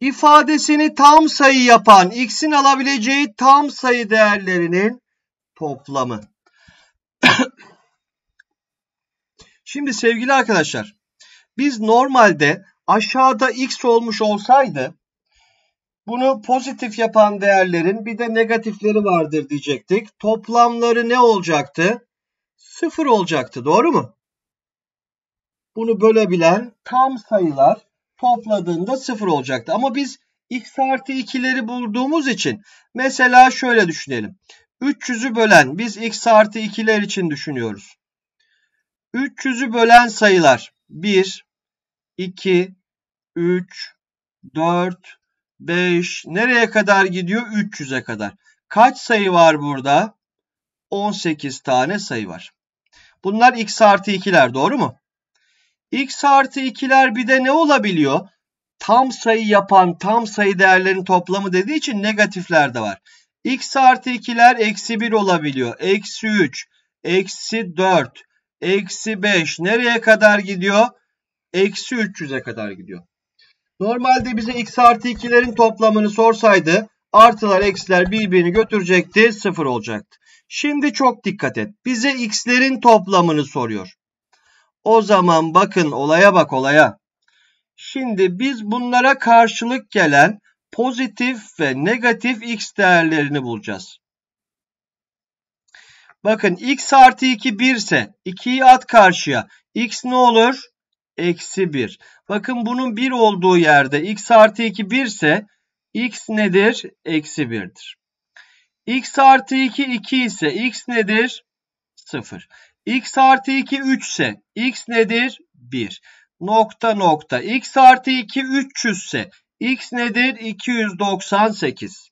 ifadesini tam sayı yapan x'in alabileceği tam sayı değerlerinin toplamı. Şimdi sevgili arkadaşlar biz normalde aşağıda x olmuş olsaydı bunu pozitif yapan değerlerin bir de negatifleri vardır diyecektik. Toplamları ne olacaktı? Sıfır olacaktı doğru mu? Bunu bölebilen tam sayılar topladığında 0 olacaktı. Ama biz x artı 2'leri bulduğumuz için mesela şöyle düşünelim. 300'ü bölen biz x artı 2'ler için düşünüyoruz. 300'ü bölen sayılar 1, 2, 3, 4, 5 nereye kadar gidiyor? 300'e kadar. Kaç sayı var burada? 18 tane sayı var. Bunlar x artı 2'ler doğru mu? x artı 2'ler bir de ne olabiliyor? Tam sayı yapan tam sayı değerlerin toplamı dediği için negatifler de var. x artı 2'ler eksi 1 olabiliyor. Eksi 3, eksi 4, eksi 5 nereye kadar gidiyor? Eksi 300'e kadar gidiyor. Normalde bize x artı 2'lerin toplamını sorsaydı artılar eksiler birbirini götürecekti sıfır olacaktı. Şimdi çok dikkat et. Bize x'lerin toplamını soruyor. O zaman bakın olaya bak olaya. Şimdi biz bunlara karşılık gelen pozitif ve negatif x değerlerini bulacağız. Bakın x artı 2 1 ise 2'yi at karşıya. x ne olur? Eksi 1. Bakın bunun 1 olduğu yerde x artı 2 1 ise x nedir? Eksi 1'dir. x artı 2 2 ise x nedir? 0 x artı 2 3 ise x nedir? 1. Nokta nokta. x artı 2 300 ise x nedir? 298.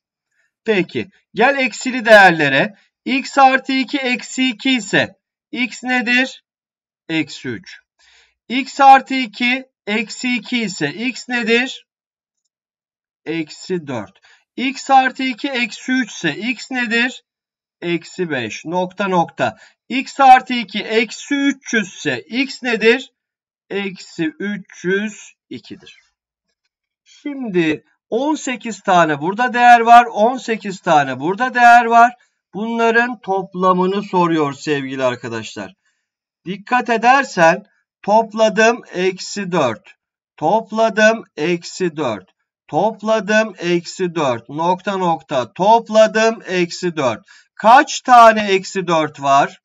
Peki gel eksili değerlere. x artı 2 eksi 2 ise x nedir? Eksi 3. x artı 2 eksi 2 ise x nedir? Eksi 4. x artı 2 eksi 3 ise x nedir? Eksi 5 nokta nokta x artı 2 eksi 300 ise x nedir? Eksi 302'dir. Şimdi 18 tane burada değer var. 18 tane burada değer var. Bunların toplamını soruyor sevgili arkadaşlar. Dikkat edersen topladım eksi 4. Topladım eksi 4. Topladım eksi 4. Nokta nokta topladım eksi 4. Kaç tane eksi 4 var?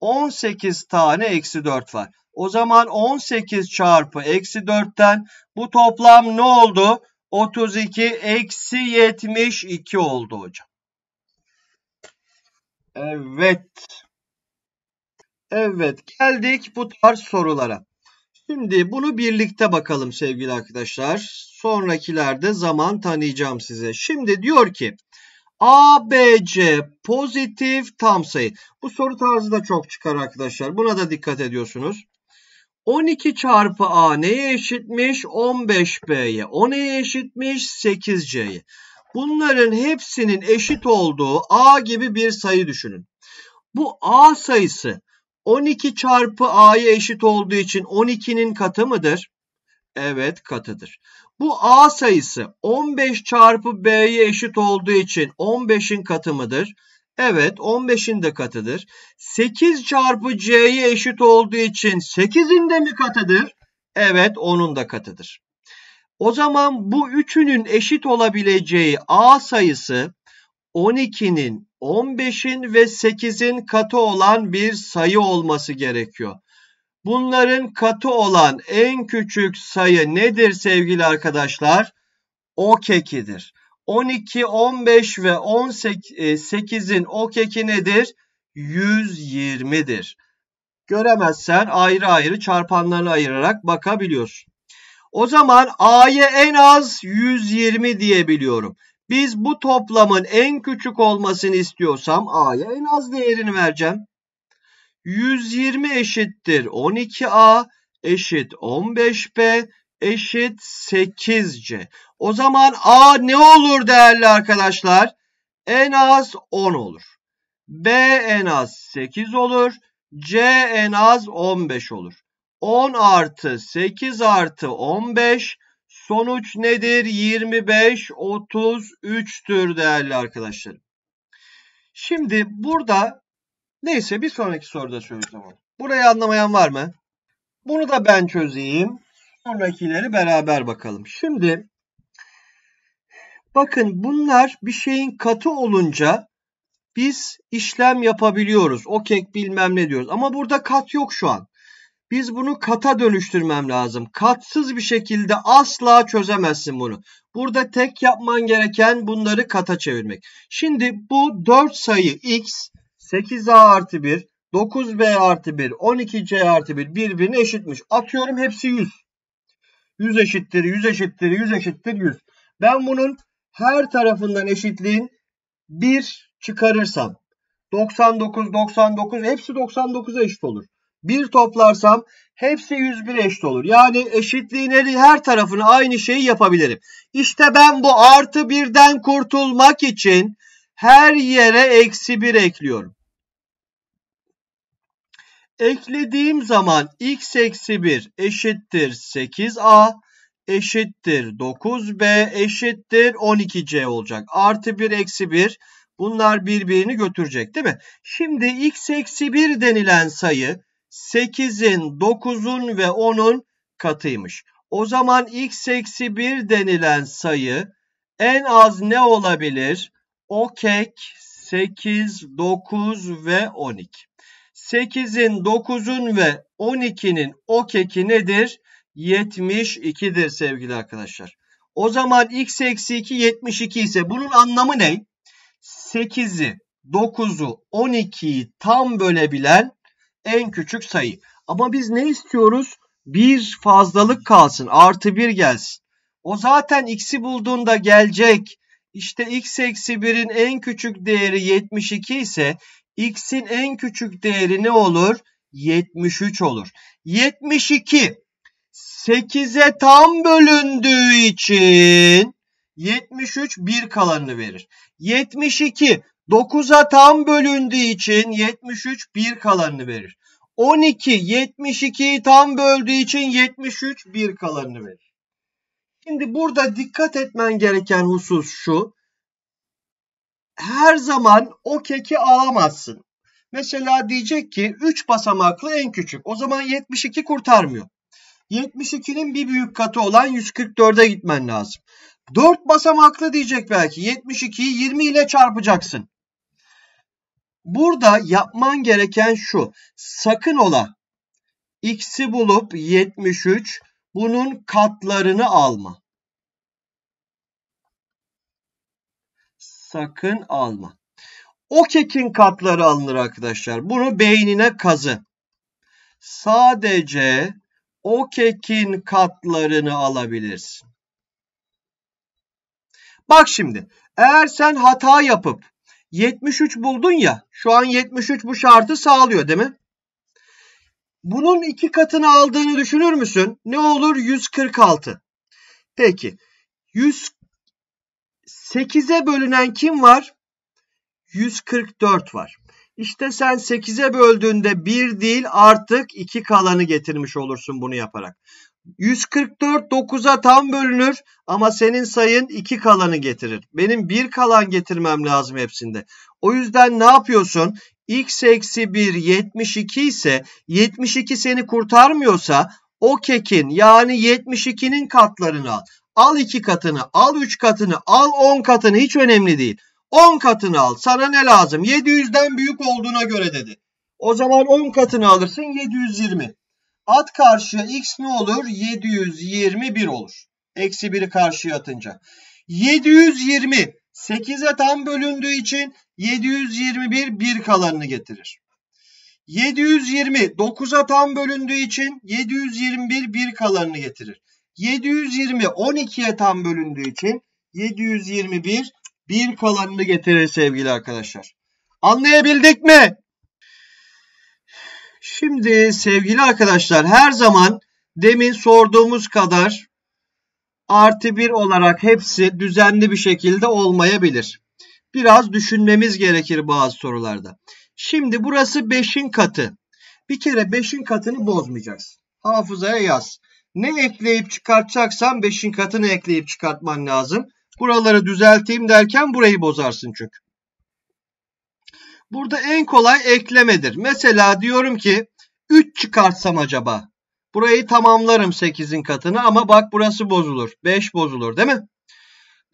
18 tane eksi 4 var. O zaman 18 çarpı eksi 4'ten bu toplam ne oldu? 32 eksi 72 oldu hocam. Evet. Evet geldik bu tarz sorulara. Şimdi bunu birlikte bakalım sevgili arkadaşlar. Sonrakilerde zaman tanıyacağım size. Şimdi diyor ki ABC pozitif tam sayı. Bu soru tarzı da çok çıkar arkadaşlar. Buna da dikkat ediyorsunuz. 12 çarpı A neye eşitmiş? 15B'ye. O neye eşitmiş? 8C'ye. Bunların hepsinin eşit olduğu A gibi bir sayı düşünün. Bu A sayısı 12 çarpı A'ya eşit olduğu için 12'nin katı mıdır? Evet katıdır. Bu A sayısı 15 çarpı B'ye eşit olduğu için 15'in katı mıdır? Evet 15'in de katıdır. 8 çarpı C'ye eşit olduğu için 8'in de mi katıdır? Evet 10'un da katıdır. O zaman bu üçünün eşit olabileceği A sayısı 12'nin, 15'in ve 8'in katı olan bir sayı olması gerekiyor. Bunların katı olan en küçük sayı nedir sevgili arkadaşlar? O kekidir. 12, 15 ve 18'in e, o keki nedir? 120'dir. Göremezsen ayrı ayrı çarpanlarını ayırarak bakabiliyorsun. O zaman A'ya en az 120 diyebiliyorum. Biz bu toplamın en küçük olmasını istiyorsam A'ya en az değerini vereceğim. 120 eşittir 12A eşit 15B eşit 8C. O zaman A ne olur değerli arkadaşlar? En az 10 olur. B en az 8 olur. C en az 15 olur. 10 artı 8 artı 15 sonuç nedir? 25 33'tür değerli arkadaşlarım. Şimdi burada Neyse bir sonraki soruda çözeceğim onu. Burayı anlamayan var mı? Bunu da ben çözeyim. Sonrakileri beraber bakalım. Şimdi bakın bunlar bir şeyin katı olunca biz işlem yapabiliyoruz. O kek bilmem ne diyoruz. Ama burada kat yok şu an. Biz bunu kata dönüştürmem lazım. Katsız bir şekilde asla çözemezsin bunu. Burada tek yapman gereken bunları kata çevirmek. Şimdi bu 4 sayı x 8A artı 1, 9B artı 1, 12C artı 1 birbirine eşitmiş. Atıyorum hepsi 100. 100 eşittir, 100 eşittir, 100 eşittir 100. Ben bunun her tarafından eşitliğin 1 çıkarırsam 99, 99 hepsi 99'a eşit olur. 1 toplarsam hepsi 101'e eşit olur. Yani eşitliğin her, her tarafını aynı şeyi yapabilirim. İşte ben bu artı 1'den kurtulmak için her yere eksi 1 ekliyorum eklediğim zaman x eksi 1 eşittir 8a eşittir 9b eşittir 12c olacak. Artı 1 eksi 1 bunlar birbirini götürecek değil mi? Şimdi x eksi 1 denilen sayı 8'in 9'un ve 10'un katıymış. O zaman x eksi 1 denilen sayı en az ne olabilir? O kek 8, 9 ve 12. 8'in, 9'un ve 12'nin o keki nedir? 72'dir sevgili arkadaşlar. O zaman x eksi 2 72 ise bunun anlamı ne? 8'i, 9'u, 12'yi tam bölebilen en küçük sayı. Ama biz ne istiyoruz? Bir fazlalık kalsın. Artı bir gelsin. O zaten x'i bulduğunda gelecek. İşte x eksi 1'in en küçük değeri 72 ise x'in en küçük değeri ne olur? 73 olur. 72 8'e tam bölündüğü için 73 1 kalanını verir. 72 9'a tam bölündüğü için 73 1 kalanını verir. 12 72'yi tam böldüğü için 73 1 kalanını verir. Şimdi burada dikkat etmen gereken husus şu her zaman o keki alamazsın. Mesela diyecek ki 3 basamaklı en küçük. O zaman 72 kurtarmıyor. 72'nin bir büyük katı olan 144'e gitmen lazım. 4 basamaklı diyecek belki. 72'yi 20 ile çarpacaksın. Burada yapman gereken şu. Sakın ola x'i bulup 73 bunun katlarını alma. sakın alma. O kekin katları alınır arkadaşlar. Bunu beynine kazı. Sadece o kekin katlarını alabilirsin. Bak şimdi eğer sen hata yapıp 73 buldun ya şu an 73 bu şartı sağlıyor değil mi? Bunun iki katını aldığını düşünür müsün? Ne olur 146. Peki 100 8'e bölünen kim var? 144 var. İşte sen 8'e böldüğünde 1 değil artık 2 kalanı getirmiş olursun bunu yaparak. 144 9'a tam bölünür ama senin sayın 2 kalanı getirir. Benim 1 kalan getirmem lazım hepsinde. O yüzden ne yapıyorsun? x eksi 1 72 ise 72 seni kurtarmıyorsa o kekin yani 72'nin katlarını al. Al iki katını, al üç katını, al on katını hiç önemli değil. On katını al. Sana ne lazım? 700'den büyük olduğuna göre dedi. O zaman on katını alırsın 720. At karşıya x ne olur? 721 olur. Eksi biri karşıya atınca. 720 8'e tam bölündüğü için 721 1 kalanını getirir. 720 9'a tam bölündüğü için 721 1 kalanını getirir. 720 12'ye tam bölündüğü için 721 bir kalanını getirir sevgili arkadaşlar. Anlayabildik mi? Şimdi sevgili arkadaşlar her zaman demin sorduğumuz kadar artı 1 olarak hepsi düzenli bir şekilde olmayabilir. Biraz düşünmemiz gerekir bazı sorularda. Şimdi burası 5'in katı. Bir kere 5'in katını bozmayacaksın. Hafızaya yaz. Ne ekleyip çıkartacaksan 5'in katını ekleyip çıkartman lazım. Buraları düzelteyim derken burayı bozarsın çünkü. Burada en kolay eklemedir. Mesela diyorum ki 3 çıkartsam acaba? Burayı tamamlarım 8'in katını ama bak burası bozulur. 5 bozulur değil mi?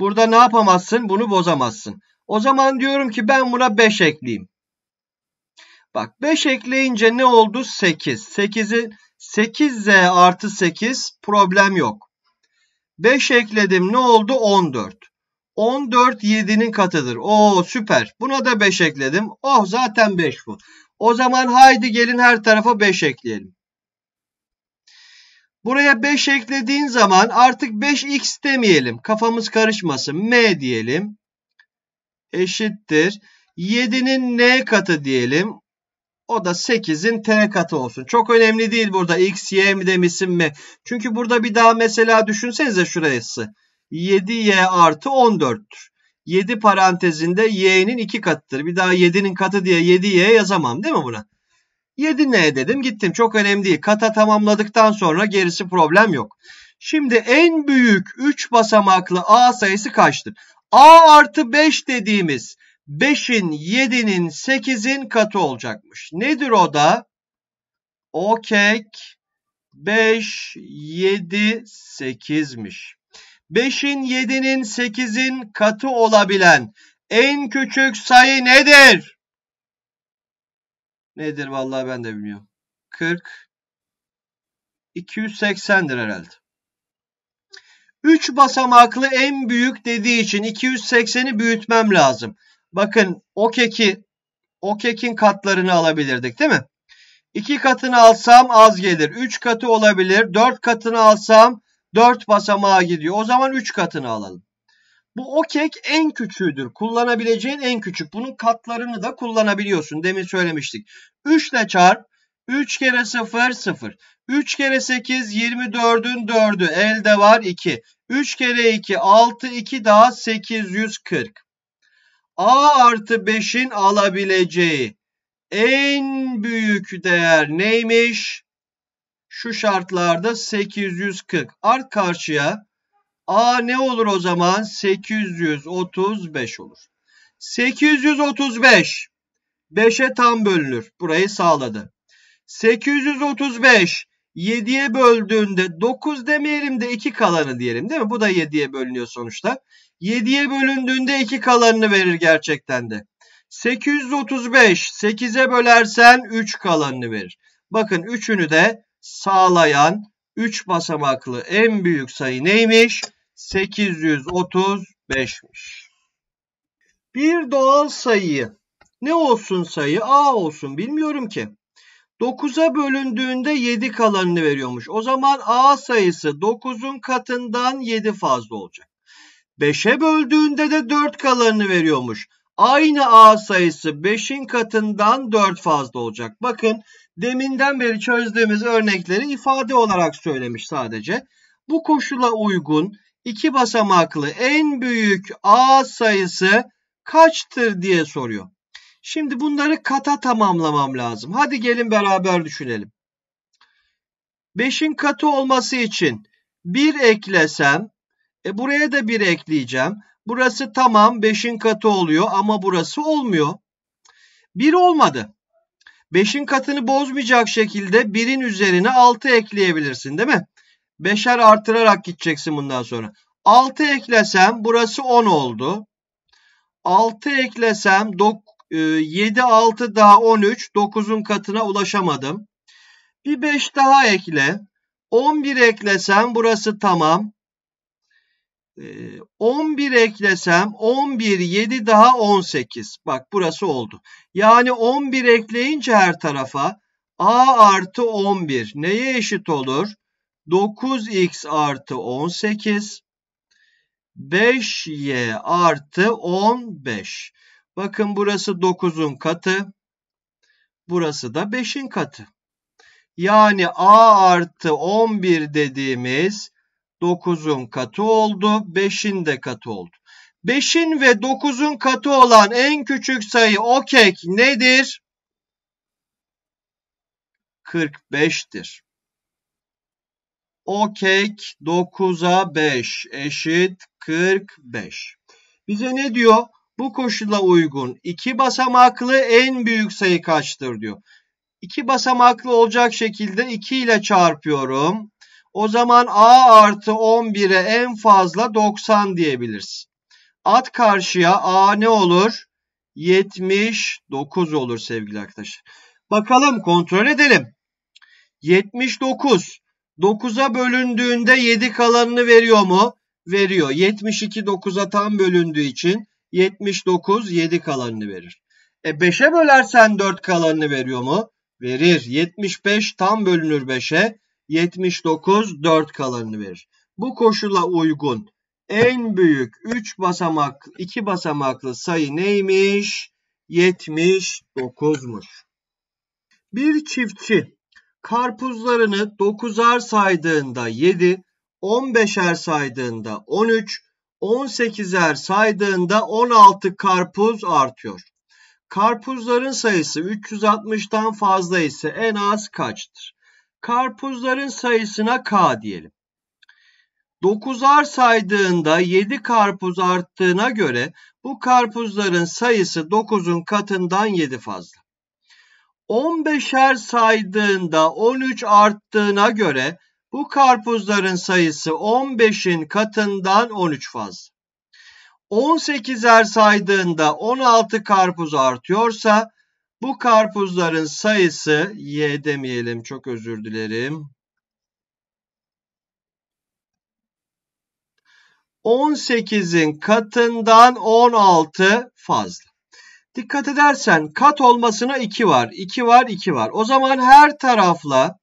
Burada ne yapamazsın? Bunu bozamazsın. O zaman diyorum ki ben buna 5 ekleyeyim. Bak 5 ekleyince ne oldu? 8. 8'i 8z artı 8 problem yok. 5 ekledim ne oldu? 14. 14 7'nin katıdır. Oo süper. Buna da 5 ekledim. Oh zaten 5 bu. O zaman haydi gelin her tarafa 5 ekleyelim. Buraya 5 eklediğin zaman artık 5x demeyelim. Kafamız karışmasın. M diyelim. Eşittir. 7'nin n katı diyelim. O da 8'in t katı olsun. Çok önemli değil burada x, y mi demişsin mi? Çünkü burada bir daha mesela düşünsenize şurası. 7y artı 14'tür. 7 parantezinde y'nin 2 katıdır. Bir daha 7'nin katı diye 7y yazamam değil mi buna? 7 ne dedim gittim. Çok önemli değil. Kata tamamladıktan sonra gerisi problem yok. Şimdi en büyük 3 basamaklı a sayısı kaçtır? a artı 5 dediğimiz 5'in 7'nin 8'in katı olacakmış. Nedir o da? O kek 5, 7, 8'miş. 5'in 7'nin 8'in katı olabilen en küçük sayı nedir? Nedir vallahi ben de bilmiyorum. 40 280'dir herhalde. 3 basamaklı en büyük dediği için 280'i büyütmem lazım. Bakın o keki o kekin katlarını alabilirdik değil mi? 2 katını alsam az gelir. 3 katı olabilir. 4 katını alsam 4 basamağa gidiyor. O zaman 3 katını alalım. Bu o kek en küçüğüdür. Kullanabileceğin en küçük. Bunun katlarını da kullanabiliyorsun. Demin söylemiştik. 3 ile çarp. 3 kere 0 0. 3 kere 8 24'ün 4'ü. Elde var 2. 3 kere 2 6 2 daha 840 a artı 5'in alabileceği en büyük değer neymiş? Şu şartlarda 840. Art karşıya a ne olur o zaman? 835 olur. 835 5'e tam bölünür. Burayı sağladı. 835 7'ye böldüğünde 9 demeyelim de 2 kalanı diyelim değil mi? Bu da 7'ye bölünüyor sonuçta. 7'ye bölündüğünde 2 kalanını verir gerçekten de. 835 8'e bölersen 3 kalanını verir. Bakın 3'ünü de sağlayan 3 basamaklı en büyük sayı neymiş? 835'miş. Bir doğal sayı ne olsun sayı? A olsun bilmiyorum ki. 9'a bölündüğünde 7 kalanını veriyormuş. O zaman A sayısı 9'un katından 7 fazla olacak. 5'e böldüğünde de 4 kalanını veriyormuş. Aynı A sayısı 5'in katından 4 fazla olacak. Bakın deminden beri çözdüğümüz örnekleri ifade olarak söylemiş sadece. Bu koşula uygun iki basamaklı en büyük A sayısı kaçtır diye soruyor. Şimdi bunları kata tamamlamam lazım. Hadi gelin beraber düşünelim. 5'in katı olması için 1 eklesem, e buraya da 1 ekleyeceğim. Burası tamam 5'in katı oluyor ama burası olmuyor. 1 olmadı. 5'in katını bozmayacak şekilde 1'in üzerine 6 ekleyebilirsin değil mi? 5'er artırarak gideceksin bundan sonra. 6 eklesem burası 10 oldu. 6 eklesem 9 7, ee, 6 daha 13, 9'un katına ulaşamadım. Bir 5 daha ekle. 11 eklesem burası tamam. 11 ee, eklesem 11, 7 daha 18. Bak burası oldu. Yani 11 ekleyince her tarafa a artı 11 neye eşit olur? 9x artı 18. 5y artı 15. Bakın burası 9'un katı. Burası da 5'in katı. Yani a artı 11 dediğimiz 9'un katı oldu. 5'in de katı oldu. 5'in ve 9'un katı olan en küçük sayı o kek nedir? 45'tir. O kek 9'a 5 eşit 45. Bize ne diyor? Bu koşula uygun iki basamaklı en büyük sayı kaçtır diyor. İki basamaklı olacak şekilde 2 ile çarpıyorum. O zaman a artı 11'e en fazla 90 diyebiliriz. At karşıya a ne olur? 79 olur sevgili arkadaşlar. Bakalım kontrol edelim. 79. 9'a bölündüğünde 7 kalanını veriyor mu? Veriyor. 72 9'a tam bölündüğü için 79 7 kalanını verir. E 5'e bölersen 4 kalanını veriyor mu? Verir. 75 tam bölünür 5'e. 79 4 kalanını verir. Bu koşula uygun en büyük 3 basamak 2 basamaklı sayı neymiş? 79'muş. Bir çiftçi karpuzlarını 9'ar saydığında 7, 15'er saydığında 13, 18'er saydığında 16 karpuz artıyor. Karpuzların sayısı 360'tan fazla ise en az kaçtır? Karpuzların sayısına K diyelim. 9'ar saydığında 7 karpuz arttığına göre bu karpuzların sayısı 9'un katından 7 fazla. 15'er saydığında 13 arttığına göre bu karpuzların sayısı 15'in katından 13 fazla. 18'er saydığında 16 karpuz artıyorsa bu karpuzların sayısı y demeyelim çok özür dilerim. 18'in katından 16 fazla. Dikkat edersen kat olmasına 2 var. 2 var, 2 var. O zaman her tarafla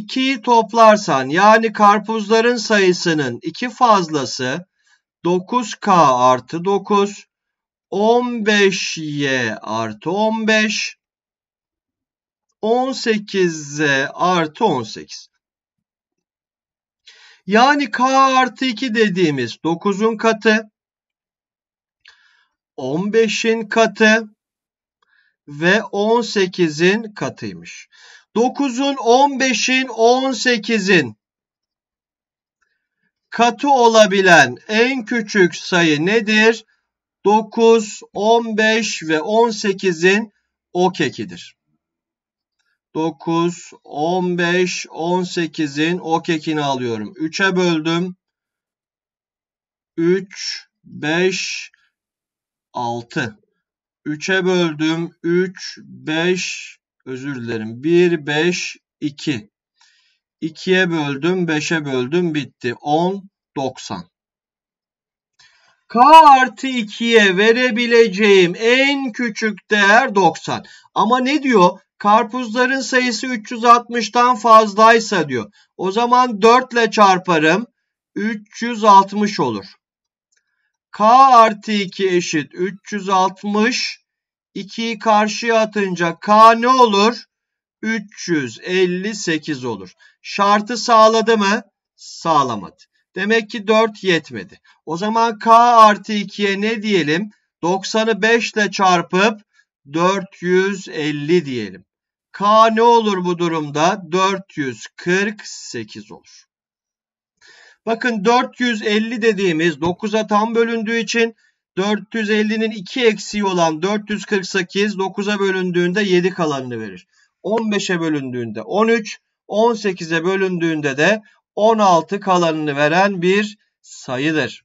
2'yi toplarsan yani karpuzların sayısının 2 fazlası 9K artı 9 15Y artı 15 18Z artı 18. Yani K artı 2 dediğimiz 9'un katı 15'in katı ve 18'in katıymış. 9'un 15'in 18'in katı olabilen en küçük sayı nedir? 9, 15 ve 18'in o kekidir. 9, 15, 18'in o kekini alıyorum. 3'e böldüm. 3, 5, 6. 3'e böldüm. 3, 5, Özür dilerim. 1, 5, 2. 2'ye böldüm, 5'e böldüm. Bitti. 10, 90. K artı 2'ye verebileceğim en küçük değer 90. Ama ne diyor? Karpuzların sayısı 360'tan fazlaysa diyor. O zaman 4 ile çarparım. 360 olur. K artı 2 eşit 360 2'yi karşıya atınca K ne olur? 358 olur. Şartı sağladı mı? Sağlamadı. Demek ki 4 yetmedi. O zaman K artı 2'ye ne diyelim? 90'ı 5 ile çarpıp 450 diyelim. K ne olur bu durumda? 448 olur. Bakın 450 dediğimiz 9'a tam bölündüğü için 450'nin 2 eksiği olan 448 9'a bölündüğünde 7 kalanını verir. 15'e bölündüğünde 13, 18'e bölündüğünde de 16 kalanını veren bir sayıdır.